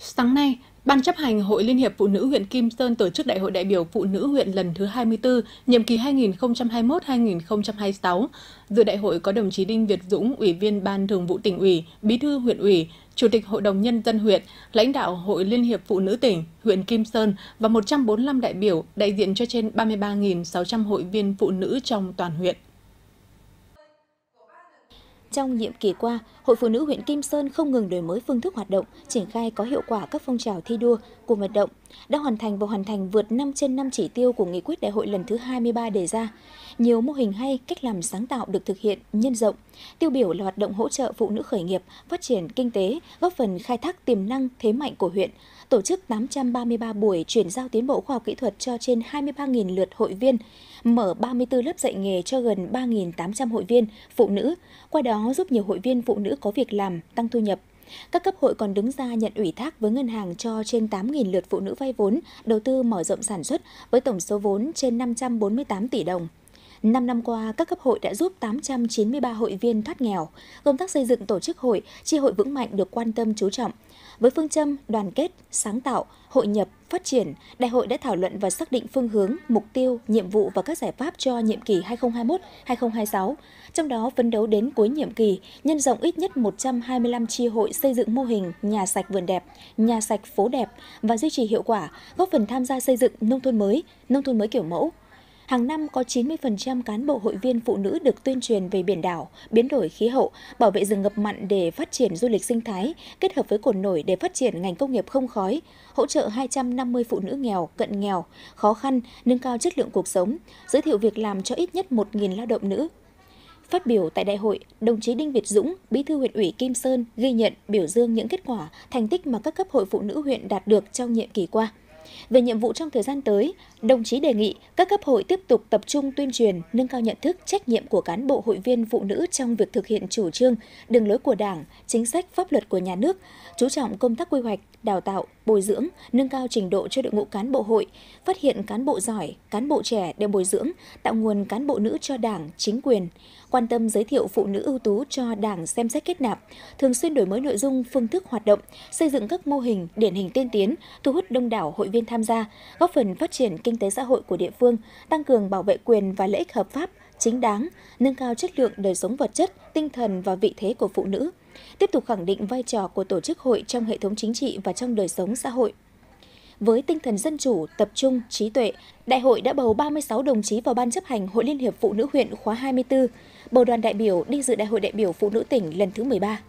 Sáng nay, Ban chấp hành Hội Liên hiệp Phụ nữ huyện Kim Sơn tổ chức Đại hội đại biểu Phụ nữ huyện lần thứ 24, nhiệm kỳ 2021-2026. Dự đại hội có đồng chí Đinh Việt Dũng, Ủy viên Ban Thường vụ tỉnh ủy, Bí thư huyện ủy, Chủ tịch Hội đồng Nhân dân huyện, lãnh đạo Hội Liên hiệp Phụ nữ tỉnh, huyện Kim Sơn và 145 đại biểu đại diện cho trên 33.600 hội viên phụ nữ trong toàn huyện. Trong nhiệm kỳ qua, Hội Phụ nữ huyện Kim Sơn không ngừng đổi mới phương thức hoạt động, triển khai có hiệu quả các phong trào thi đua, của vận động, đã hoàn thành và hoàn thành vượt 5 trên 5 chỉ tiêu của nghị quyết đại hội lần thứ 23 đề ra. Nhiều mô hình hay, cách làm sáng tạo được thực hiện, nhân rộng. Tiêu biểu là hoạt động hỗ trợ phụ nữ khởi nghiệp, phát triển kinh tế, góp phần khai thác tiềm năng, thế mạnh của huyện, tổ chức 833 buổi chuyển giao tiến bộ khoa học kỹ thuật cho trên 23.000 lượt hội viên, mở 34 lớp dạy nghề cho gần 3.800 hội viên, phụ nữ, qua đó giúp nhiều hội viên phụ nữ có việc làm, tăng thu nhập. Các cấp hội còn đứng ra nhận ủy thác với ngân hàng cho trên 8.000 lượt phụ nữ vay vốn, đầu tư mở rộng sản xuất với tổng số vốn trên 548 tỷ đồng. 5 năm qua, các cấp hội đã giúp 893 hội viên thoát nghèo. Công tác xây dựng tổ chức hội, chi hội vững mạnh được quan tâm chú trọng. Với phương châm đoàn kết, sáng tạo, hội nhập, phát triển, đại hội đã thảo luận và xác định phương hướng, mục tiêu, nhiệm vụ và các giải pháp cho nhiệm kỳ 2021-2026. Trong đó, phấn đấu đến cuối nhiệm kỳ, nhân rộng ít nhất 125 chi hội xây dựng mô hình nhà sạch vườn đẹp, nhà sạch phố đẹp và duy trì hiệu quả, góp phần tham gia xây dựng nông thôn mới, nông thôn mới kiểu mẫu, Hàng năm có 90% cán bộ hội viên phụ nữ được tuyên truyền về biển đảo, biến đổi khí hậu, bảo vệ rừng ngập mặn để phát triển du lịch sinh thái, kết hợp với cồn nổi để phát triển ngành công nghiệp không khói, hỗ trợ 250 phụ nữ nghèo, cận nghèo, khó khăn, nâng cao chất lượng cuộc sống, giới thiệu việc làm cho ít nhất 1.000 lao động nữ. Phát biểu tại đại hội, đồng chí Đinh Việt Dũng, Bí thư huyện ủy Kim Sơn ghi nhận biểu dương những kết quả, thành tích mà các cấp hội phụ nữ huyện đạt được trong nhiệm kỳ qua – về nhiệm vụ trong thời gian tới, đồng chí đề nghị các cấp hội tiếp tục tập trung tuyên truyền, nâng cao nhận thức, trách nhiệm của cán bộ hội viên phụ nữ trong việc thực hiện chủ trương, đường lối của Đảng, chính sách pháp luật của nhà nước, chú trọng công tác quy hoạch, đào tạo, bồi dưỡng, nâng cao trình độ cho đội ngũ cán bộ hội, phát hiện cán bộ giỏi, cán bộ trẻ để bồi dưỡng, tạo nguồn cán bộ nữ cho Đảng, chính quyền, quan tâm giới thiệu phụ nữ ưu tú cho Đảng xem xét kết nạp, thường xuyên đổi mới nội dung, phương thức hoạt động, xây dựng các mô hình điển hình tiên tiến, thu hút đông đảo hội viên tham gia, góp phần phát triển kinh tế xã hội của địa phương, tăng cường bảo vệ quyền và lợi ích hợp pháp chính đáng, nâng cao chất lượng đời sống vật chất, tinh thần và vị thế của phụ nữ, tiếp tục khẳng định vai trò của tổ chức hội trong hệ thống chính trị và trong đời sống xã hội với tinh thần dân chủ, tập trung, trí tuệ, đại hội đã bầu 36 đồng chí vào Ban chấp hành Hội Liên hiệp Phụ nữ huyện khóa 24, bầu đoàn đại biểu đi dự Đại hội đại biểu Phụ nữ tỉnh lần thứ 13.